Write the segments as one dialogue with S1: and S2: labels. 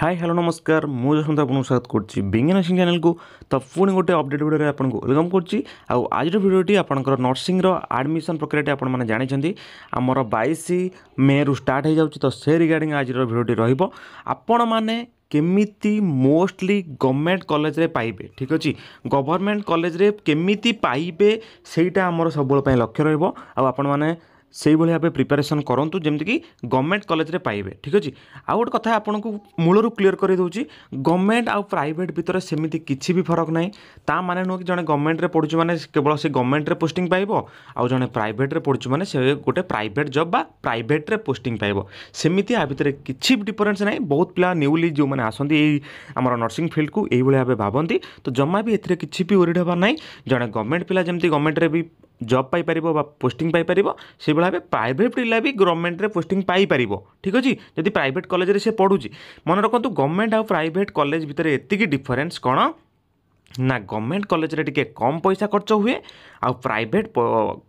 S1: high hello ନମସ୍କାର ମୁଁ ଯଶନ୍ତ ଆପଣଙ୍କୁ ସ୍ୱାଗତ କରୁଛି ବିଜ୍ଞାନ ନର୍ସିଂ ଚ୍ୟାନେଲକୁ ତ ପୁଣି ଗୋଟେ ଅପଡ଼େଟ୍ ଭିଡ଼ିଓରେ ଆପଣଙ୍କୁ ୱେଲକମ୍ କରୁଛି ଆଉ ଆଜିର ଭିଡ଼ିଓଟି ଆପଣଙ୍କର ନର୍ସିଂର ଆଡ଼ମିସନ୍ ପ୍ରକ୍ରିୟାଟି ଆପଣମାନେ ଜାଣିଛନ୍ତି ଆମର ବାଇଶ ମେରୁ ଷ୍ଟାର୍ଟ ହୋଇଯାଉଛି ତ ସେ ରିଗାର୍ଡ଼ିଂ ଆଜିର ଭିଡ଼ିଓଟି ରହିବ ଆପଣମାନେ କେମିତି ମୋଷ୍ଟଲି ଗଭର୍ଣ୍ଣମେଣ୍ଟ କଲେଜରେ ପାଇବେ ଠିକ୍ ଅଛି ଗଭର୍ଣ୍ଣମେଣ୍ଟ କଲେଜରେ କେମିତି ପାଇବେ ସେଇଟା ଆମର ସବୁବେଳେ ପାଇଁ ଲକ୍ଷ୍ୟ ରହିବ ଆଉ ଆପଣମାନେ সেইভাবে ভাবে প্রিପାরেসন করতু কি গভর্নমেন্ট কলেজে পাইবে ঠিক আছে আউ গোটে কথা আপনার মূলর ক্লিয়ার করে দেছি গভর্নমেন্ট আউ প্রাইভেট ভিতরে সেমিতি কিছু বি ফরক নাই তা মানে নুহ জন গভর্নমেন্টে পড়ুছে মানে কেবল সে গভর্নমেন্টে পোস্টিং পাইব আউ জনে প্রাইভেটরে পড়ুছি মানে সে গোটে প্রাইভেট জব বা প্রাইভেটে পোস্টিং পাইব সেমিতি আ ভিতরে কিছু ডিফরেন্স নাই বহুত পিলা নিউলি যে আসতে এই আমার নর্সিং ফিল্ডকু এইভাবে ভাবে ভাবতে তো জমা বি এতে কিছু বি ওরিড হওয়ার নাই জন গভর্নমেন্ট পিলা যেমন গভর্নমেন্টে বি জব পাইপারিব বা পোস্টিং পাইপারিব সেইভাবে ভাবে প্রাইভেট ପିଲା ବି ଗଭର୍ଣ୍ଣମେଣ୍ଟରେ ପୋଷ୍ଟିଂ ପାଇପାରିବ ଠିକ୍ ଅଛି ଯଦି ପ୍ରାଇଭେଟ୍ କଲେଜରେ ସେ ପଢ଼ୁଛି ମନେ ରଖନ୍ତୁ ଗଭର୍ଣ୍ଣମେଣ୍ଟ ଆଉ ପ୍ରାଇଭେଟ୍ କଲେଜ ଭିତରେ ଏତିକି ଡିଫରେନ୍ସ କ'ଣ ନା ଗଭର୍ଣ୍ଣମେଣ୍ଟ କଲେଜରେ ଟିକିଏ କମ୍ ପଇସା ଖର୍ଚ୍ଚ ହୁଏ ଆଉ ପ୍ରାଇଭେଟ୍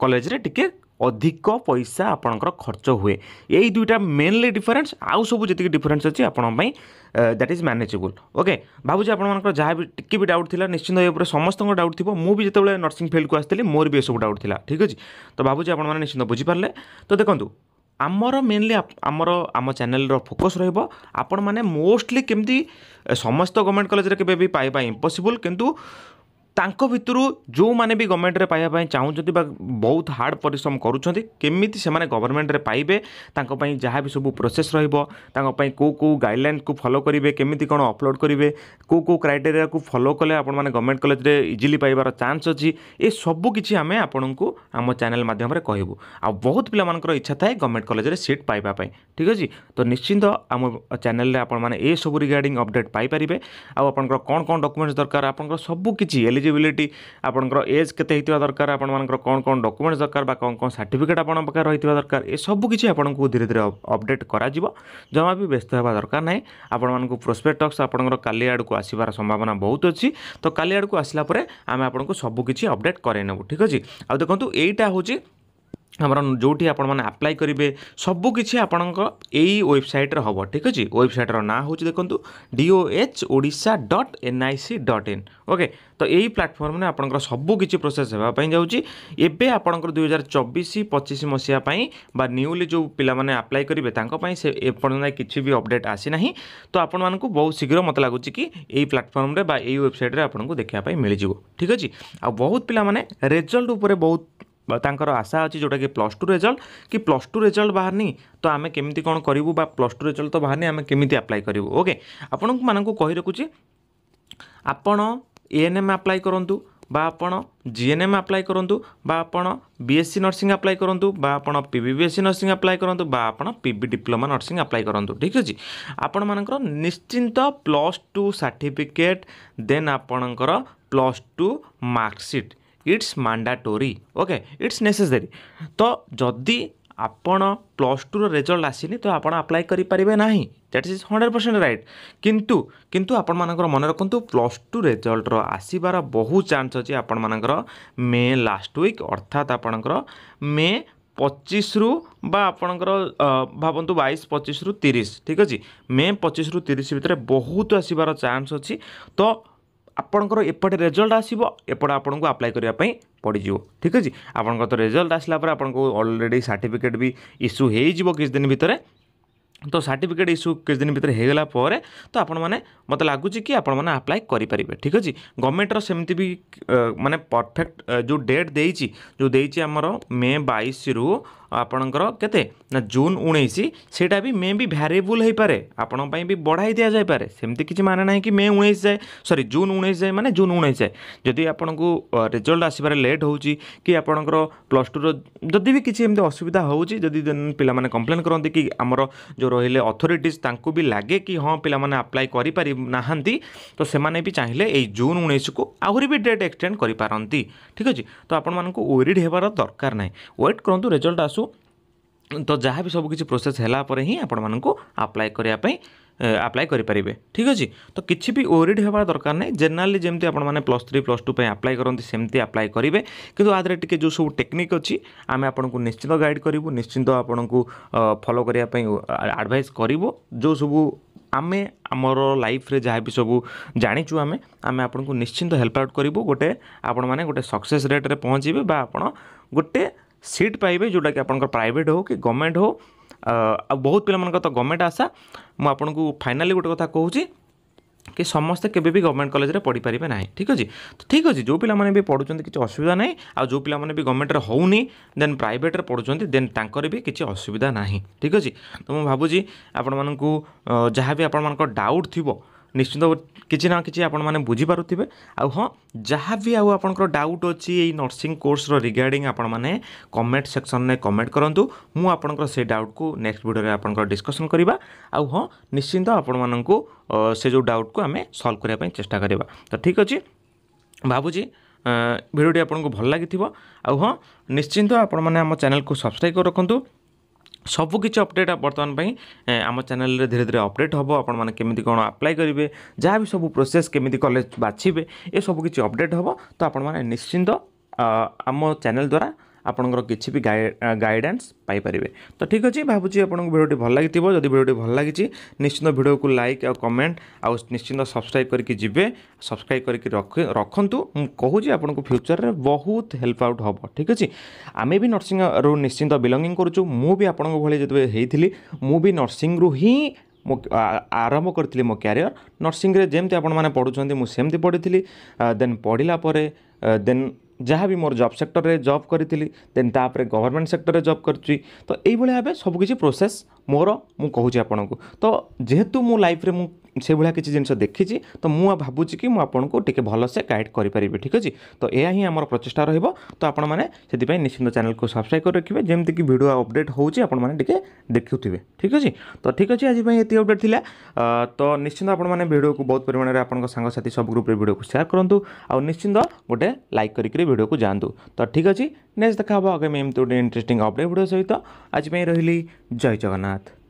S1: କଲେଜରେ ଟିକିଏ অধিক পয়সা আপনার খরচ হুয়ে এই দুইটা মেনলি ডিফরেন্স আউ সব যেত ডিফরেন্স অছি আপনার দ্যাট ইজ ম্যানেজেবল ওকে ভাবুছি আপনার যা টিকি বি ডাউট লা নিশ্চিন্ত এ উপরে সমস্ত ডাউট থাকবে মু যেতবে নর্সিং ফিল্ডকু আসলি মোর বি এসব ডাউট লা ঠিক আছে তো ভাবুছি আপনার নিশ্চিন্ত বুঝিপারে তো দেখুন ଆମର ମେନ୍ଲି ଆମର ଆମ ଚ୍ୟାନେଲ୍ର ଫୋକସ୍ ରହିବ ଆପଣମାନେ ମୋଷ୍ଟଲି କେମିତି ସମସ୍ତ ଗଭର୍ଣ୍ଣମେଣ୍ଟ କଲେଜରେ କେବେ ବି ପାଇବା ଇମ୍ପସିବୁଲ୍ କିନ୍ତୁ ତାଙ୍କ ଭିତରୁ ଯେଉଁମାନେ ବି ଗଭର୍ଣ୍ଣମେଣ୍ଟରେ ପାଇବା ପାଇଁ ଚାହୁଁଛନ୍ତି ବା ବହୁତ ହାର୍ଡ଼ ପରିଶ୍ରମ କରୁଛନ୍ତି କେମିତି ସେମାନେ ଗଭର୍ଣ୍ଣମେଣ୍ଟରେ ପାଇବେ ତାଙ୍କ ପାଇଁ ଯାହା ବି ସବୁ ପ୍ରୋସେସ୍ ରହିବ ତାଙ୍କ ପାଇଁ କେଉଁ କେଉଁ ଗାଇଡ଼ଲାଇନ୍କୁ ଫଲୋ କରିବେ କେମିତି କ'ଣ ଅପଲୋଡ଼ କରିବେ କେଉଁ କେଉଁ କ୍ରାଇଟେରିଆକୁ ଫଲୋ କଲେ ଆପଣମାନେ ଗଭର୍ଣ୍ଣମେଣ୍ଟ କଲେଜରେ ଇଜିଲି ପାଇବାର ଚାନ୍ସ ଅଛି ଏସବୁ କିଛି ଆମେ ଆପଣଙ୍କୁ ଆମ ଚ୍ୟାନେଲ୍ ମାଧ୍ୟମରେ କହିବୁ ଆଉ ବହୁତ ପିଲାମାନଙ୍କର ଇଚ୍ଛା ଥାଏ ଗଭର୍ଣ୍ଣମେଣ୍ଟ କଲେଜରେ ସିଟ୍ ପାଇବା ପାଇଁ ଠିକ୍ ଅଛି ତ ନିଶ୍ଚିନ୍ତ ଆମ ଚ୍ୟାନେଲ୍ରେ ଆପଣମାନେ ଏସବୁ ରିଗାର୍ଡ଼ିଂ ଅପଡ଼େଟ୍ ପାଇପାରିବେ ଆଉ ଆପଣଙ୍କର କ'ଣ କ'ଣ ଡକୁମେଣ୍ଟସ୍ ଦରକାର ଆପଣଙ୍କର ସବୁ କିଛି ଏଲି ଏଲିଜିବିଲିଟି ଆପଣଙ୍କର ଏଜ୍ କେତେ ହେଇଥିବା ଦରକାର ଆପଣମାନଙ୍କର କ'ଣ କ'ଣ ଡକୁମେଣ୍ଟସ୍ ଦରକାର ବା କ'ଣ କ'ଣ ସାର୍ଟିଫିକେଟ୍ ଆପଣଙ୍କ ପାଖରେ ରହିଥିବା ଦରକାର ଏସବୁ କିଛି ଆପଣଙ୍କୁ ଧୀରେ ଧୀରେ ଅପଡ଼େଟ୍ କରାଯିବ ଜମା ବି ବ୍ୟସ୍ତ ହେବା ଦରକାର ନାହିଁ ଆପଣମାନଙ୍କୁ ପ୍ରୋସ୍ପେକ୍ଟକ୍ସ ଆପଣଙ୍କର କାଲି ଆଡ଼କୁ ଆସିବାର ସମ୍ଭାବନା ବହୁତ ଅଛି ତ କାଲି ଆଡ଼କୁ ଆସିଲା ପରେ ଆମେ ଆପଣଙ୍କୁ ସବୁକିଛି ଅପଡ଼େଟ୍ କରେଇ ନେବୁ ଠିକ୍ ଅଛି ଆଉ ଦେଖନ୍ତୁ ଏଇଟା ହେଉଛି ଆମର ଯେଉଁଠି ଆପଣମାନେ ଆପ୍ଲାଏ କରିବେ ସବୁକିଛି ଆପଣଙ୍କ ଏଇ ୱେବସାଇଟ୍ରେ ହେବ ଠିକ୍ ଅଛି ୱେବସାଇଟ୍ର ନାଁ ହେଉଛି ଦେଖନ୍ତୁ D O H Odisha dot N I C dot in okay ତ ଏଇ ପ୍ଲାଟଫର୍ମରେ ଆପଣଙ୍କର ସବୁ କିଛି ପ୍ରୋସେସ୍ ହେବା ପାଇଁ ଯାଉଛି ଏବେ ଆପଣଙ୍କର ଦୁଇହଜାର ଚବିଶ ପଚିଶ ମସିହା ପାଇଁ ବା ନ୍ୟୁଲି ଯେଉଁ ପିଲାମାନେ ଆପ୍ଲାଏ କରିବେ ତାଙ୍କ ପାଇଁ ସେ ଏପର୍ଯ୍ୟନ୍ତ କିଛି ବି ଅପଡ଼େଟ୍ ଆସିନାହିଁ ତ ଆପଣମାନଙ୍କୁ ବହୁତ ଶୀଘ୍ର ମୋତେ ଲାଗୁଛି କି ଏଇ ପ୍ଲାଟଫର୍ମରେ ବା ଏଇ ୱେବସାଇଟ୍ରେ ଆପଣଙ୍କୁ ଦେଖିବା ପାଇଁ ମିଳିଯିବ ଠିକ୍ ଅଛି ଆଉ ବହୁତ ପିଲାମାନେ ରେଜଲ୍ଟ ଉପରେ ବହୁତ ତାଙ୍କର ଆଶା ଅଛି ଯେଉଁଟାକି ପ୍ଲସ୍ ଟୁ ରେଜଲ୍ଟ କି ପ୍ଲସ୍ ଟୁ ରେଜଲ୍ଟ ବାହାରିନି ତ ଆମେ କେମିତି କ'ଣ କରିବୁ ବା ପ୍ଲସ୍ ଟୁ ରେଜଲ୍ଟ ତ ବାହାରିନି ଆମେ କେମିତି ଆପ୍ଲାଏ କରିବୁ ଓକେ ଆପଣମାନଙ୍କୁ କହି ରଖୁଛି ଆପଣ ଏଏନ୍ଏମ୍ ଆପ୍ଲାଏ କରନ୍ତୁ বা আপনার জিএনএম আপ্লাই করতু বা আপনার বিএসসি নর্সিং আপ্লাই করতু বা আপনার পিবিবিএসসি নর্সিং আপ্লাই করতু বা আপনার পিবি ডিপ্লোমা নর্সিং আপ্লাই করতু ঠিক আছে আপন মানুষ নিশ্চিন্ত প্লস টু সার্টিফিকেট দেন আপনার plus two marksheet it's mandatory okay it's necessary ତ ଯଦି ଆପଣ ପ୍ଲସ୍ ଟୁର ରେଜଲ୍ଟ ଆସିନି ତ ଆପଣ ଆପ୍ଲାଏ କରିପାରିବେ ନାହିଁ that is hundred percent right କିନ୍ତୁ କିନ୍ତୁ ଆପଣମାନଙ୍କର ମନେ ରଖନ୍ତୁ ପ୍ଲସ୍ ଟୁ ରେଜଲ୍ଟର ଆସିବାର ବହୁତ ଚାନ୍ସ ଅଛି ଆପଣମାନଙ୍କର ମେ ଲାଷ୍ଟ ୱିକ୍ ଅର୍ଥାତ୍ ଆପଣଙ୍କର ମେ ପଚିଶରୁ ବା ଆପଣଙ୍କର ଭାବନ୍ତୁ ବାଇଶ ପଚିଶରୁ ତିରିଶ ଠିକ୍ ଅଛି ମେ ପଚିଶରୁ ତିରିଶ ଭିତରେ ବହୁତ ଆସିବାର ଚାନ୍ସ ଅଛି ତ আপনকৰ এপৰ রেজাল্ট আসিব এপৰ আপোনক এপ্লাই কৰিব পাে পঢ়ি যো ঠিক আছে আপোনকৰ তো রেজাল্ট আসিলা পৰা আপোনক অলৰেডি সার্টিফিকেট বি ইস্যু হেই জিবো কি দিনৰ ভিতৰত তো সার্টিফিকেট ইস্যু কি দিনৰ ভিতৰত হেই গলা পৰে তো আপোন মানে মত লাগু চি কি আপোন মানে এপ্লাই কৰি পৰিব ঠিক আছে গৰমেন্টৰ সেমতি বি মানে পৰফেক্ট যো ডেট দেইচি যো দেইচি আমাৰ মে 22 ৰু आपणकर केते ना जून उन्नीस सेटा भी मे भी भारियबुल पारे आपं भी बढ़ाई दि जाए सेमती किसी माने ना कि मे उन्नीस जाए सरी जून उन्नीस जाए मानते जून उन्नीस जाए जदि आपको रिजल्ट आसपार लेट हो कि आपणकर प्लस टूर जदि भी किसी एम असुविधा हो पाने कम्प्लेन करते कि आम जो रही अथरीटीज ताकू भी लगे कि हाँ पे अप्लाई करना तो से चाहिए ये जून उन्नीस को आहरी भी डेट एक्सटेड करती ठीक अच्छे तो आपण मूरीड हो रहा दरकार ना वेट करूँ रेजल्ट आसू ତ ଯାହା ବି ସବୁକିଛି ପ୍ରୋସେସ୍ ହେଲା ପରେ ହିଁ ଆପଣମାନଙ୍କୁ ଆପ୍ଲାଏ କରିବା ପାଇଁ ଆପ୍ଲାଏ କରିପାରିବେ ଠିକ୍ ଅଛି ତ କିଛି ବି ଓରିଡ଼ ହେବାର ଦରକାର ନାହିଁ ଜେନେରାଲି ଯେମିତି ଆପଣମାନେ ପ୍ଲସ୍ ଥ୍ରୀ ପ୍ଲସ୍ ଟୁ ପାଇଁ ଆପ୍ଲାଏ କରନ୍ତି ସେମିତି ଆପ୍ଲାଏ କରିବେ କିନ୍ତୁ ଆ ଦେହରେ ଟିକେ ଯେଉଁ ସବୁ ଟେକ୍ନିକ୍ ଅଛି ଆମେ ଆପଣଙ୍କୁ ନିଶ୍ଚିତ ଗାଇଡ଼ କରିବୁ ନିଶ୍ଚିନ୍ତ ଆପଣଙ୍କୁ ଫଲୋ କରିବା ପାଇଁ ଆଡ଼ଭାଇସ୍ କରିବୁ ଯେଉଁ ସବୁ ଆମେ ଆମର ଲାଇଫ୍ରେ ଯାହା ବି ସବୁ ଜାଣିଛୁ ଆମେ ଆମେ ଆପଣଙ୍କୁ ନିଶ୍ଚିନ୍ତ ହେଲ୍ପ ଆଉଟ୍ କରିବୁ ଗୋଟେ ଆପଣମାନେ ଗୋଟେ ସକ୍ସେସ୍ ରେଟ୍ରେ ପହଞ୍ଚିବେ ବା ଆପଣ ଗୋଟେ ସିଟ୍ ପାଇବେ ଯେଉଁଟାକି ଆପଣଙ୍କର ପ୍ରାଇଭେଟ୍ ହେଉ କି ଗଭର୍ଣ୍ଣମେଣ୍ଟ ହେଉ ଆଉ ବହୁତ ପିଲାମାନଙ୍କର ତ ଗଭର୍ଣ୍ଣମେଣ୍ଟ ଆଶା ମୁଁ ଆପଣଙ୍କୁ ଫାଇନାଲି ଗୋଟେ କଥା କହୁଛି କି ସମସ୍ତେ କେବେ ବି ଗଭର୍ଣ୍ଣମେଣ୍ଟ କଲେଜରେ ପଢ଼ିପାରିବେ ନାହିଁ ଠିକ୍ ଅଛି ତ ଠିକ୍ ଅଛି ଯେଉଁ ପିଲାମାନେ ବି ପଢ଼ୁଛନ୍ତି କିଛି ଅସୁବିଧା ନାହିଁ ଆଉ ଯେଉଁ ପିଲାମାନେ ବି ଗଭର୍ଣ୍ଣମେଣ୍ଟରେ ହେଉନି ଦେନ୍ ପ୍ରାଇଭେଟ୍ରେ ପଢ଼ୁଛନ୍ତି ଦେନ୍ ତାଙ୍କର ବି କିଛି ଅସୁବିଧା ନାହିଁ ଠିକ୍ ଅଛି ତ ମୁଁ ଭାବୁଛି ଆପଣମାନଙ୍କୁ ଯାହା ବି ଆପଣମାନଙ୍କର ଡାଉଟ୍ ଥିବ ନିଶ୍ଚିନ୍ତ କିଛି ନା କିଛି ଆପଣମାନେ ବୁଝିପାରୁଥିବେ ଆଉ ହଁ ଯାହା ବି ଆଉ ଆପଣଙ୍କର ଡାଉଟ୍ ଅଛି ଏଇ ନର୍ସିଂ କୋର୍ସର ରିଗାର୍ଡ଼ିଂ ଆପଣମାନେ କମେଣ୍ଟ ସେକ୍ସନରେ କମେଣ୍ଟ କରନ୍ତୁ ମୁଁ ଆପଣଙ୍କର ସେ ଡାଉଟ୍କୁ ନେକ୍ସଟ ଭିଡ଼ିଓରେ ଆପଣଙ୍କର ଡିସ୍କସନ୍ କରିବା ଆଉ ହଁ ନିଶ୍ଚିନ୍ତ ଆପଣମାନଙ୍କୁ ସେ ଯେଉଁ ଡାଉଟ୍କୁ ଆମେ ସଲ୍ଭ କରିବା ପାଇଁ ଚେଷ୍ଟା କରିବା ତ ଠିକ୍ ଅଛି ଭାବୁଛି ଭିଡ଼ିଓଟି ଆପଣଙ୍କୁ ଭଲ ଲାଗିଥିବ ଆଉ ହଁ ନିଶ୍ଚିନ୍ତ ଆପଣମାନେ ଆମ ଚ୍ୟାନେଲ୍କୁ ସବସ୍କ୍ରାଇବ୍ କରି ରଖନ୍ତୁ ସବୁ କିଛି ଅପଡ଼େଟ୍ ବର୍ତ୍ତମାନ ପାଇଁ ଆମ ଚ୍ୟାନେଲରେ ଧୀରେ ଧୀରେ ଅପଡ଼େଟ୍ ହେବ ଆପଣମାନେ କେମିତି କ'ଣ ଆପ୍ଲାଏ କରିବେ ଯାହା ବି ସବୁ ପ୍ରୋସେସ୍ କେମିତି କଲେଜ ବାଛିବେ ଏସବୁ କିଛି ଅପଡ଼େଟ୍ ହେବ ତ ଆପଣମାନେ ନିଶ୍ଚିନ୍ତ ଆମ ଚ୍ୟାନେଲ ଦ୍ୱାରା ଆପଣଙ୍କର କିଛି ବି ଗାଇଡ଼ାନ୍ସ ପାଇପାରିବେ ତ ଠିକ୍ ଅଛି ଭାବୁଛି ଆପଣଙ୍କୁ ଭିଡ଼ିଓଟି ଭଲ ଲାଗିଥିବ ଯଦି ଭିଡ଼ିଓଟି ଭଲ ଲାଗିଛି ନିଶ୍ଚିନ୍ତ ଭିଡ଼ିଓକୁ ଲାଇକ୍ ଆଉ କମେଣ୍ଟ ଆଉ ନିଶ୍ଚିନ୍ତ ସବସ୍କ୍ରାଇବ୍ କରିକି ଯିବେ ସବସ୍କ୍ରାଇବ୍ କରିକି ରଖନ୍ତୁ ମୁଁ କହୁଛି ଆପଣଙ୍କୁ ଫ୍ୟୁଚରରେ ବହୁତ ହେଲ୍ପ ଆଉଟ୍ ହେବ ଠିକ୍ ଅଛି ଆମେ ବି ନର୍ସିଂରୁ ନିଶ୍ଚିନ୍ତ ବିଲଙ୍ଗିଂ କରୁଛୁ ମୁଁ ବି ଆପଣଙ୍କ ଭଳି ଯେତେବେଳେ ହେଇଥିଲି ମୁଁ ବି ନର୍ସିଂରୁ ହିଁ ମୁଁ ଆରମ୍ଭ କରିଥିଲି ମୋ କ୍ୟାରିୟର ନର୍ସିଂରେ ଯେମିତି ଆପଣମାନେ ପଢ଼ୁଛନ୍ତି ମୁଁ ସେମିତି ପଢ଼ିଥିଲି ଦେନ୍ ପଢ଼ିଲା ପରେ ଦେନ୍ ଯାହା ବି ମୋର ଜବ୍ ସେକ୍ଟରରେ ଜବ୍ କରିଥିଲି ଦେନ୍ ତା'ପରେ ଗଭର୍ଣ୍ଣମେଣ୍ଟ ସେକ୍ଟରରେ ଜବ୍ କରିଛି ତ ଏଇଭଳି ଭାବେ ସବୁକିଛି ପ୍ରୋସେସ୍ ମୋର ମୁଁ କହୁଛି ଆପଣଙ୍କୁ ତ ଯେହେତୁ ମୁଁ ଲାଇଫ୍ରେ ମୁଁ ସେଭଳିଆ କିଛି ଜିନିଷ ଦେଖିଛି ତ ମୁଁ ଭାବୁଛି କି ମୁଁ ଆପଣଙ୍କୁ ଟିକିଏ ଭଲସେ ଗାଇଡ଼ କରିପାରିବି ଠିକ୍ ଅଛି ତ ଏହା ହିଁ ଆମର ପ୍ରଚେଷ୍ଟା ରହିବ ତ ଆପଣମାନେ ସେଥିପାଇଁ ନିଶ୍ଚିନ୍ତ ଚ୍ୟାନେଲକୁ ସବସ୍କ୍ରାଇବ୍ କରି ରଖିବେ ଯେମିତିକି ଭିଡ଼ିଓ ଅପଡ଼େଟ୍ ହେଉଛି ଆପଣମାନେ ଟିକିଏ ଦେଖୁଥିବେ ଠିକ୍ ଅଛି ତ ଠିକ୍ ଅଛି ଆଜି ପାଇଁ ଏତିକି ଅପଡ଼େଟ୍ ଥିଲା ତ ନିଶ୍ଚିନ୍ତ ଆପଣମାନେ ଭିଡ଼ିଓକୁ ବହୁତ ପରିମାଣରେ ଆପଣଙ୍କ ସାଙ୍ଗସାଥି ସବୁ ଗ୍ରୁପ୍ରେ ଭିଡ଼ିଓକୁ ସେୟାର କରନ୍ତୁ ଆଉ ନିଶ୍ଚିନ୍ତ ଗୋଟେ ଲାଇକ୍ କରିକି ଭିଡ଼ିଓକୁ ଯାଆନ୍ତୁ ତ ଠିକ୍ ଅଛି ନେକ୍ସଟ ଦେଖା ହେବ ଆଗାମୀ ଏମିତି ଗୋଟେ ଇଣ୍ଟରେଷ୍ଟିଂ ଅପଡ଼େଟ୍ ଭିଡ଼ିଓ ସହିତ ଆଜି ପାଇଁ ରହିଲି ଜୟ ଜଗନ୍ନାଥ